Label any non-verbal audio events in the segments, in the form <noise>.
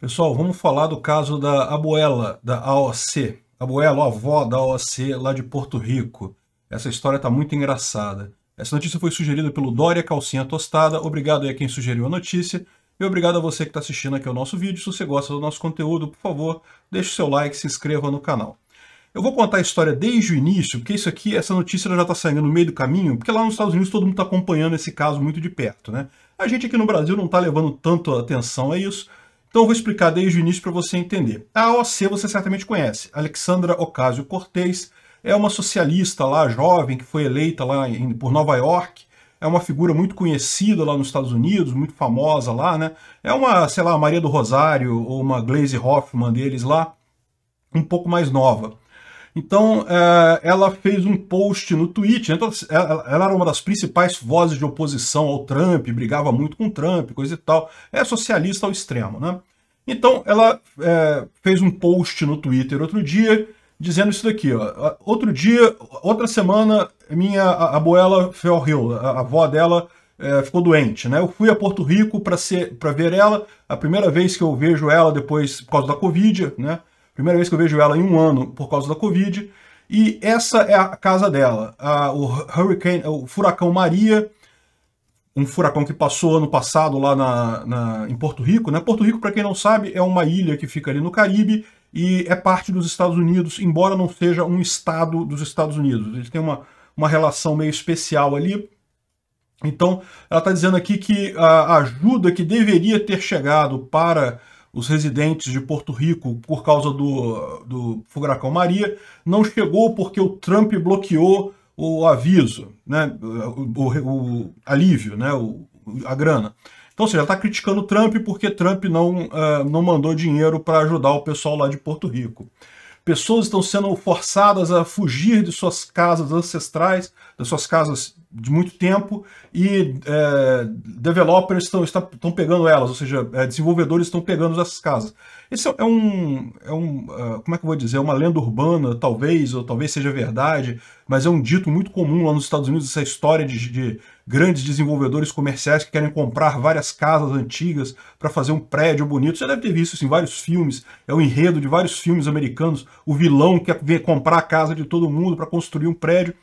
Pessoal, vamos falar do caso da Abuela, da AOC. Abuela, a avó da AOC lá de Porto Rico. Essa história está muito engraçada. Essa notícia foi sugerida pelo Dória Calcinha Tostada. Obrigado aí a quem sugeriu a notícia. E obrigado a você que está assistindo aqui ao nosso vídeo. Se você gosta do nosso conteúdo, por favor, deixe o seu like, se inscreva no canal. Eu vou contar a história desde o início, porque isso aqui, essa notícia já está saindo no meio do caminho, porque lá nos Estados Unidos todo mundo está acompanhando esse caso muito de perto, né? A gente aqui no Brasil não está levando tanto atenção a isso, então eu vou explicar desde o início para você entender. A AOC você certamente conhece, Alexandra Ocasio-Cortez, é uma socialista lá, jovem, que foi eleita lá em, por Nova York, é uma figura muito conhecida lá nos Estados Unidos, muito famosa lá, né? É uma, sei lá, Maria do Rosário ou uma Glaze Hoffman deles lá, um pouco mais nova. Então, é, ela fez um post no Twitter. Né? Então, ela, ela, era uma das principais vozes de oposição ao Trump, brigava muito com Trump, coisa e tal. É socialista ao extremo, né? Então, ela é, fez um post no Twitter outro dia dizendo isso daqui. Ó. Outro dia, outra semana, minha abuela Fel Hill, a, a avó dela, é, ficou doente, né? Eu fui a Porto Rico para ver ela, a primeira vez que eu vejo ela depois por causa da Covid, né? Primeira vez que eu vejo ela em um ano por causa da Covid. E essa é a casa dela, a, o, hurricane, o furacão Maria, um furacão que passou ano passado lá na, na em Porto Rico. Né? Porto Rico, para quem não sabe, é uma ilha que fica ali no Caribe e é parte dos Estados Unidos, embora não seja um estado dos Estados Unidos. Eles têm uma, uma relação meio especial ali. Então, ela está dizendo aqui que a ajuda que deveria ter chegado para os residentes de Porto Rico por causa do, do furacão Maria, não chegou porque o Trump bloqueou o aviso, né, o, o, o alívio, né, o, a grana. Então, você já está criticando o Trump porque Trump não, uh, não mandou dinheiro para ajudar o pessoal lá de Porto Rico. Pessoas estão sendo forçadas a fugir de suas casas ancestrais, das suas casas de muito tempo e é, developers estão, estão pegando elas, ou seja, é, desenvolvedores estão pegando essas casas. Esse é um, é um é, como é que eu vou dizer, é uma lenda urbana, talvez, ou talvez seja verdade, mas é um dito muito comum lá nos Estados Unidos, essa história de, de grandes desenvolvedores comerciais que querem comprar várias casas antigas para fazer um prédio bonito. Você deve ter visto isso em vários filmes, é o um enredo de vários filmes americanos, o vilão quer comprar a casa de todo mundo para construir um prédio.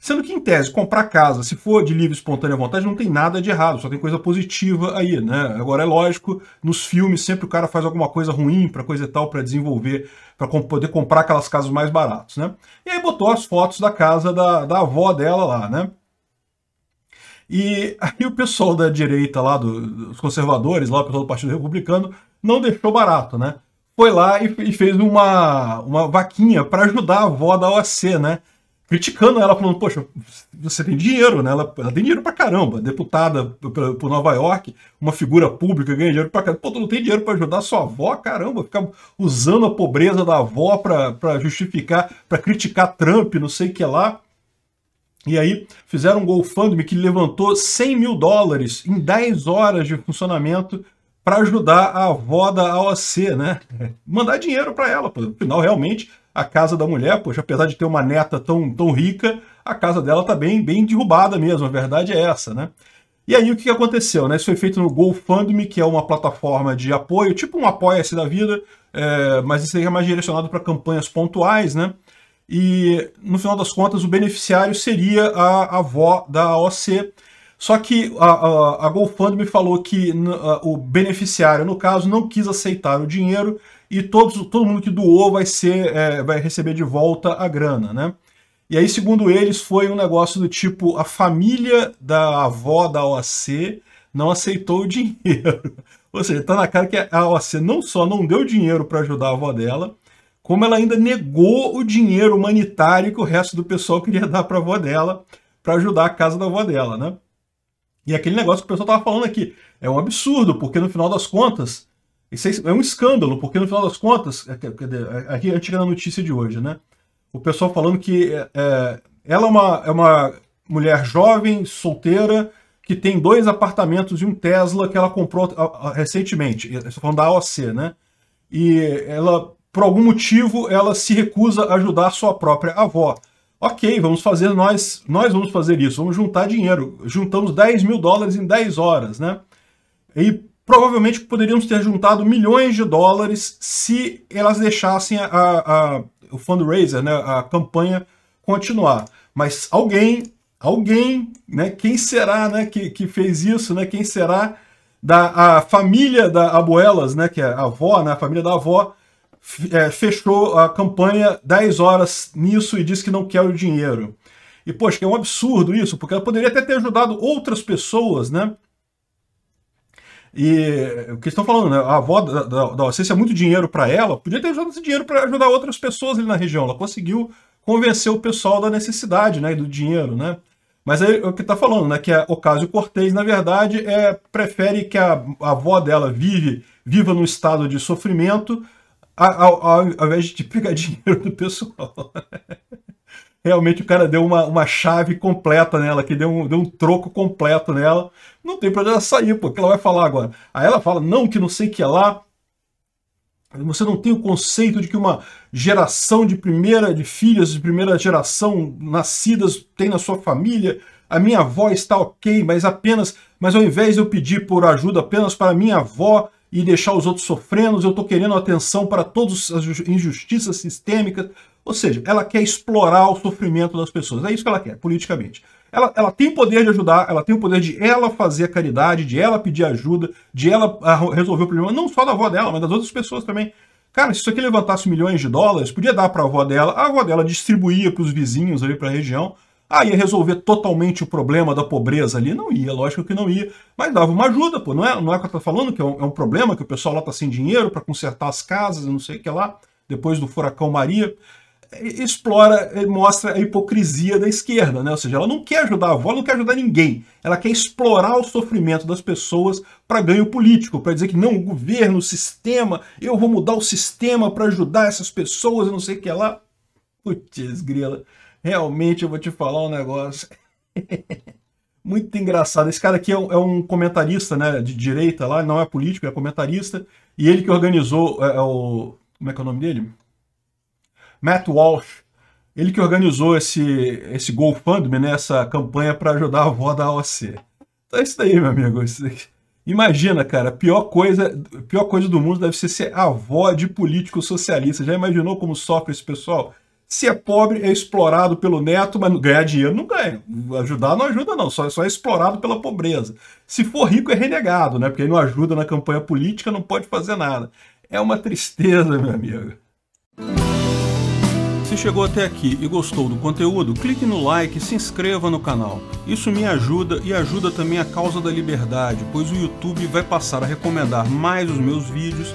Sendo que, em tese, comprar casa, se for de livre espontânea vontade, não tem nada de errado, só tem coisa positiva aí, né? Agora, é lógico, nos filmes sempre o cara faz alguma coisa ruim para coisa e tal, para desenvolver, para poder comprar aquelas casas mais baratas, né? E aí botou as fotos da casa da, da avó dela lá, né? E aí o pessoal da direita lá, do, dos conservadores, lá, o pessoal do Partido Republicano, não deixou barato, né? Foi lá e, e fez uma, uma vaquinha para ajudar a avó da OAC, né? criticando ela, falando, poxa, você tem dinheiro, né? Ela, ela tem dinheiro pra caramba, deputada por, por Nova York, uma figura pública, ganha dinheiro pra caramba. Pô, tu não tem dinheiro pra ajudar sua avó, caramba, ficar usando a pobreza da avó pra, pra justificar, pra criticar Trump, não sei o que lá. E aí fizeram um GoFundMe que levantou 100 mil dólares em 10 horas de funcionamento para ajudar a avó da AOC, né? Mandar dinheiro para ela, pô. afinal, realmente a casa da mulher, poxa, apesar de ter uma neta tão, tão rica, a casa dela está bem, bem derrubada mesmo, a verdade é essa, né? E aí o que aconteceu? Né? Isso foi feito no GoFundMe, que é uma plataforma de apoio, tipo um apoia-se da vida, é, mas isso aí é mais direcionado para campanhas pontuais, né? E no final das contas o beneficiário seria a avó da OC, só que a, a, a GoFundMe falou que o beneficiário, no caso, não quis aceitar o dinheiro e todos, todo mundo que doou vai, ser, é, vai receber de volta a grana, né? E aí, segundo eles, foi um negócio do tipo, a família da avó da OAC não aceitou o <laughs> dinheiro. Ou seja, tá na cara que a OAC não só não deu dinheiro para ajudar a avó dela, como ela ainda negou o dinheiro humanitário que o resto do pessoal queria <laughs> dar para a avó dela, para ajudar a casa da avó dela, né? E aquele negócio que o pessoal estava falando aqui. É um absurdo, porque no final das contas, isso é um escândalo, porque no final das contas, é, é, aqui a antiga notícia de hoje, né? O pessoal falando que é, é, ela é uma, é uma mulher jovem, solteira, que tem dois apartamentos e um Tesla que ela comprou recentemente. Estou falando da AOC, né? E ela, por algum motivo, ela se recusa a ajudar sua própria avó. Ok, vamos fazer, nós, nós vamos fazer isso, vamos juntar dinheiro. Juntamos 10 mil dólares em 10 horas, né? E provavelmente poderíamos ter juntado milhões de dólares se elas deixassem a, a, a, o fundraiser, né, a campanha continuar. Mas alguém, alguém, né, quem será né, que, que fez isso, né, quem será da a família da Abuelas, né, que é a avó, né, a família da avó, é, fechou a campanha 10 horas nisso e disse que não quer o dinheiro. E, poxa, é um absurdo isso, porque ela poderia até ter ajudado outras pessoas, né? E o que estão falando, né? A avó da, da, da Ocência é muito dinheiro para ela, podia ter usado esse dinheiro para ajudar outras pessoas ali na região. Ela conseguiu convencer o pessoal da necessidade, né? Do dinheiro, né? Mas aí é o que está falando, né? Que a Ocasio Cortez, na verdade, é, prefere que a, a avó dela vive, viva num estado de sofrimento ao, ao, ao invés de pegar <laughs> dinheiro do pessoal. <laughs> Realmente o cara deu uma, uma chave completa nela, que deu um, deu um troco completo nela. Não tem ela sair, porque ela vai falar agora. Aí ela fala, não, que não sei que é lá. Você não tem o conceito de que uma geração de primeira, de filhas de primeira geração nascidas tem na sua família. A minha avó está ok, mas apenas, mas ao invés de eu pedir por ajuda apenas para minha avó, e deixar os outros sofrendo, eu estou querendo atenção para todas as injustiças sistêmicas. Ou seja, ela quer explorar o sofrimento das pessoas. É isso que ela quer, politicamente. Ela, ela tem poder de ajudar, ela tem o poder de ela fazer a caridade, de ela pedir ajuda, de ela ah, resolver o problema, não só da avó dela, mas das outras pessoas também. Cara, se isso aqui levantasse milhões de dólares, podia dar para a avó dela, a avó dela distribuía para os vizinhos ali para a região, ah, ia resolver totalmente o problema da pobreza ali? Não ia, lógico que não ia. Mas dava uma ajuda, pô. Não é, não é o que eu tô falando, que é um, é um problema, que o pessoal lá tá sem dinheiro para consertar as casas, não sei o que lá, depois do furacão Maria. Explora, mostra a hipocrisia da esquerda, né? Ou seja, ela não quer ajudar a avó, ela não quer ajudar ninguém. Ela quer explorar o sofrimento das pessoas para ganho político, para dizer que não, o governo, o sistema, eu vou mudar o sistema para ajudar essas pessoas, não sei o que lá. Putz, grila. Realmente eu vou te falar um negócio. <laughs> Muito engraçado. Esse cara aqui é um, é um, comentarista né, de direita lá, não é político, é comentarista. E ele que organizou é, é o. Como é que é o nome dele? Matt Walsh. Ele que organizou esse, esse GoFundMe, né, essa campanha para ajudar a avó da AOC. Então é isso daí, meu amigo. Imagina, cara, pior coisa, pior coisa do mundo deve ser ser avó de político socialista. Já imaginou como sofre esse pessoal? Se é pobre, é explorado pelo neto, mas ganhar dinheiro não ganha. Ajudar não ajuda, não. Só, só é explorado pela pobreza. Se for rico, é renegado, né? Porque aí não ajuda na campanha política, não pode fazer nada. É uma tristeza, meu amigo. Se chegou até aqui e gostou do conteúdo, clique no like e se inscreva no canal. Isso me ajuda e ajuda também a causa da liberdade, pois o YouTube vai passar a recomendar mais os meus vídeos